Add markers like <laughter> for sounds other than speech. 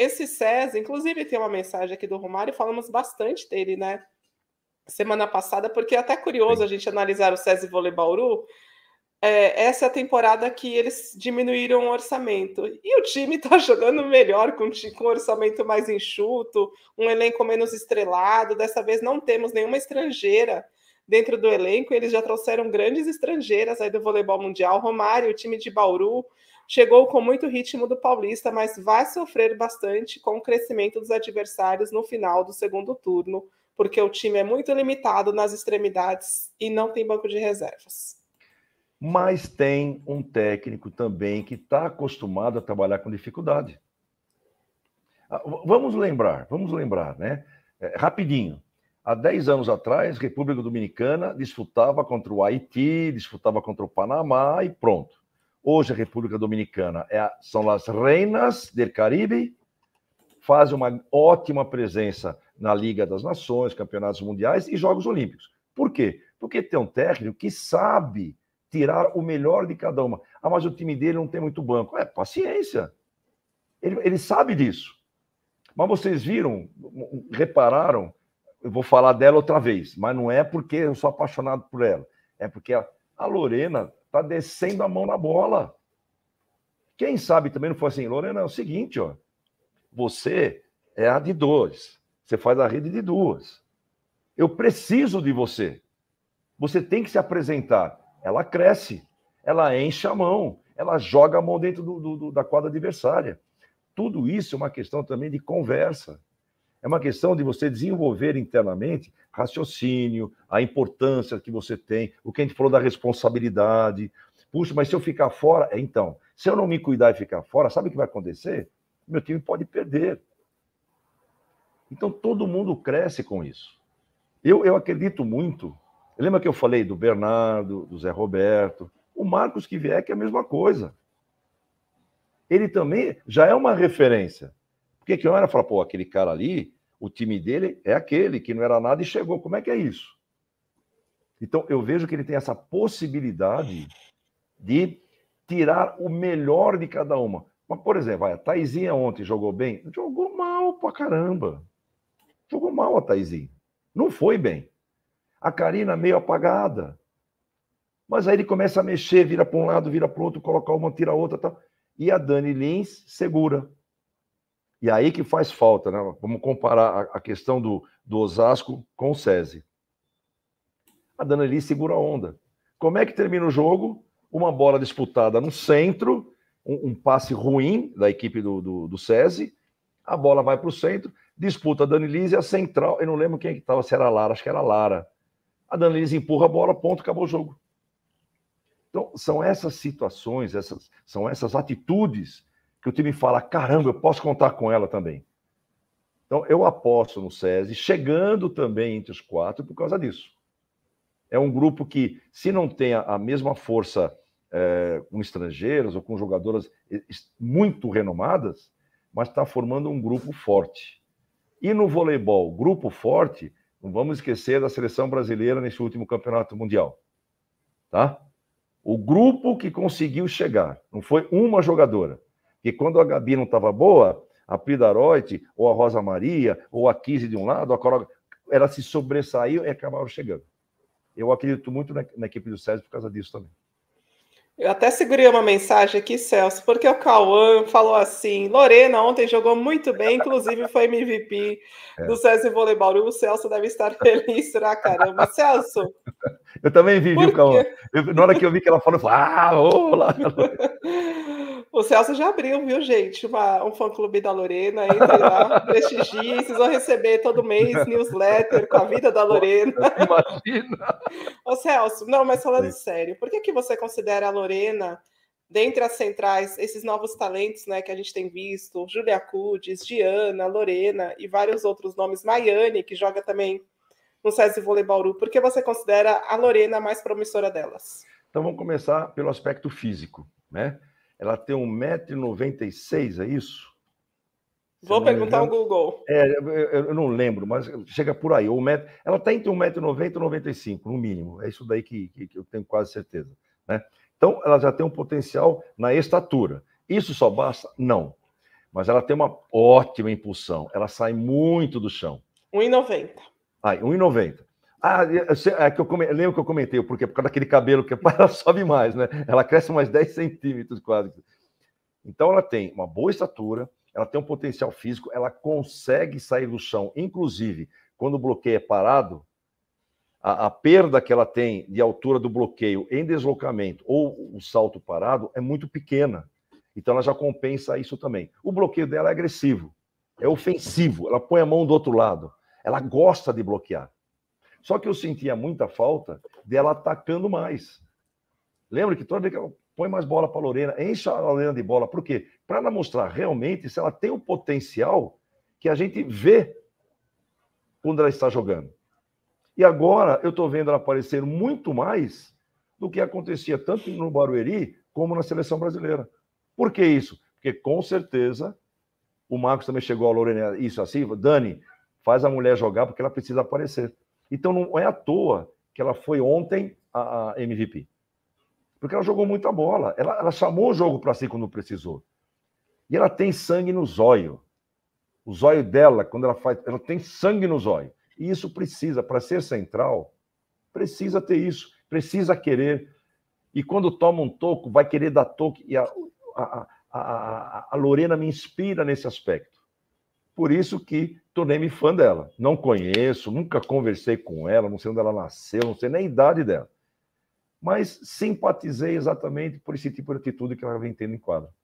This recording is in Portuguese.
Esse César, inclusive tem uma mensagem aqui do Romário, falamos bastante dele, né? Semana passada, porque é até curioso Sim. a gente analisar o César e Vôlei É, essa é a temporada que eles diminuíram o orçamento. E o time está <laughs> jogando melhor, com, com um orçamento mais enxuto, um elenco menos estrelado. Dessa vez não temos nenhuma estrangeira dentro do elenco. Eles já trouxeram grandes estrangeiras aí do voleibol mundial. Romário, o time de Bauru, Chegou com muito ritmo do paulista, mas vai sofrer bastante com o crescimento dos adversários no final do segundo turno, porque o time é muito limitado nas extremidades e não tem banco de reservas. Mas tem um técnico também que está acostumado a trabalhar com dificuldade. Ah, vamos lembrar, vamos lembrar, né? É, rapidinho. Há 10 anos atrás, República Dominicana disputava contra o Haiti, disputava contra o Panamá e pronto. Hoje, a República Dominicana é a, são as reinas do Caribe, faz uma ótima presença na Liga das Nações, Campeonatos Mundiais e Jogos Olímpicos. Por quê? Porque tem um técnico que sabe tirar o melhor de cada uma. Ah, mas o time dele não tem muito banco. É, paciência. Ele, ele sabe disso. Mas vocês viram, repararam, eu vou falar dela outra vez, mas não é porque eu sou apaixonado por ela. É porque ela, a Lorena tá descendo a mão na bola. Quem sabe também não foi assim, Lorena, é o seguinte, ó. Você é a de dois. Você faz a rede de duas. Eu preciso de você. Você tem que se apresentar. Ela cresce, ela enche a mão, ela joga a mão dentro do, do, do, da quadra adversária. Tudo isso é uma questão também de conversa. É uma questão de você desenvolver internamente raciocínio, a importância que você tem, o que a gente falou da responsabilidade. Puxa, mas se eu ficar fora, é, então, se eu não me cuidar e ficar fora, sabe o que vai acontecer? Meu time pode perder. Então todo mundo cresce com isso. Eu, eu acredito muito. Lembra que eu falei do Bernardo, do Zé Roberto, o Marcos que vier que é a mesma coisa. Ele também já é uma referência. Porque que eu era falar, pô, aquele cara ali, o time dele é aquele que não era nada e chegou. Como é que é isso? Então eu vejo que ele tem essa possibilidade de tirar o melhor de cada uma. Mas, por exemplo, a Taizinha ontem jogou bem? Jogou mal pra caramba. Jogou mal a Taizinha. Não foi bem. A Karina meio apagada. Mas aí ele começa a mexer, vira para um lado, vira para o outro, coloca uma, tira a outra. Tal. E a Dani Lins segura. E aí que faz falta, né? Vamos comparar a, questão do, do Osasco com o SESI. A Daneli segura a onda. Como é que termina o jogo? Uma bola disputada no centro, um, um passe ruim da equipe do, do, do SESI, a bola vai para o centro, disputa a Danilise e a central, eu não lembro quem é que estava, se era Lara, acho que era Lara. A Danilise empurra a bola, ponto, acabou o jogo. Então, são essas situações, essas, são essas atitudes que o time fala: caramba, eu posso contar com ela também. Então, eu aposto no SESI, chegando também entre os quatro por causa disso. É um grupo que, se não tem a mesma força é, com estrangeiros ou com jogadoras muito renomadas, mas está formando um grupo forte. E no voleibol, grupo forte, não vamos esquecer da seleção brasileira nesse último campeonato mundial. Tá? O grupo que conseguiu chegar, não foi uma jogadora, porque quando a Gabi não estava boa, a Pridaroite, ou a Rosa Maria, ou a Kise de um lado, a Coroga, ela se sobressaiu e acabaram chegando. Eu acredito muito na, na equipe do César por causa disso também. Eu até segurei uma mensagem aqui, Celso, porque o Cauã falou assim: Lorena ontem jogou muito bem, inclusive foi MVP é. do César Voleibol. E o Celso deve estar <laughs> feliz pra caramba. Celso! Eu também vi, viu, Cauã? na hora que eu vi que ela falou, eu falei: ah, olá! <laughs> O Celso já abriu, viu, gente? Uma, um fã-clube da Lorena. Entrem lá, <laughs> prestigiem. Vocês vão receber todo mês newsletter com a vida da Lorena. Imagina! Ô, Celso, não, mas falando Sim. sério, por que, que você considera a Lorena, dentre as centrais, esses novos talentos né, que a gente tem visto, Julia Cudes, Diana, Lorena e vários outros nomes, Maiane, que joga também no SESI Vôlei Bauru, por que você considera a Lorena a mais promissora delas? Então vamos começar pelo aspecto físico, né? Ela tem 1,96m, é isso? Se Vou perguntar ao Google. É, eu, eu, não lembro, mas chega por aí. Tá um metro, ela está entre 1,90m e 1,95m, no mínimo. É isso daí que, que, que eu tenho quase certeza. Né? Então, ela já tem um potencial na estatura. Isso só basta? Não. Mas ela tem uma ótima impulsão. Ela sai muito do chão. 1,90. Ah, 1,90. Ah, é que eu come... lembro que eu comentei, porque por causa daquele cabelo que <laughs> ela sobe mais, né? Ela cresce mais 10 centímetros quase. Então ela tem uma boa estatura, ela tem um potencial físico, ela consegue sair do chão. Inclusive, quando o bloqueio é parado, a, a perda que ela tem de altura do bloqueio em deslocamento ou o salto parado é muito pequena. Então ela já compensa isso também. O bloqueio dela é agressivo, é ofensivo, ela põe a mão do outro lado, ela gosta de bloquear. Só que eu sentia muita falta dela atacando mais. Lembra que toda vez que ela põe mais bola para a Lorena, enche a Lorena de bola, por quê? Para ela mostrar realmente se ela tem o potencial que a gente vê quando ela está jogando. E agora eu estou vendo ela aparecer muito mais do que acontecia tanto no Barueri como na seleção brasileira. Por que isso? Porque com certeza o Marcos também chegou a Lorena, isso assim, Dani, faz a mulher jogar porque ela precisa aparecer. Então não é à toa que ela foi ontem a MVP. Porque ela jogou muita bola. Ela, ela chamou o jogo para si quando precisou. E ela tem sangue no zóio. O zóio dela, quando ela faz. Ela tem sangue no zóio. E isso precisa, para ser central, precisa ter isso. Precisa querer. E quando toma um toco, vai querer dar toque. E a, a, a, a Lorena me inspira nesse aspecto. Por isso que tornei-me fã dela. Não conheço, nunca conversei com ela, não sei onde ela nasceu, não sei nem a idade dela. Mas simpatizei exatamente por esse tipo de atitude que ela vem tendo em quadro.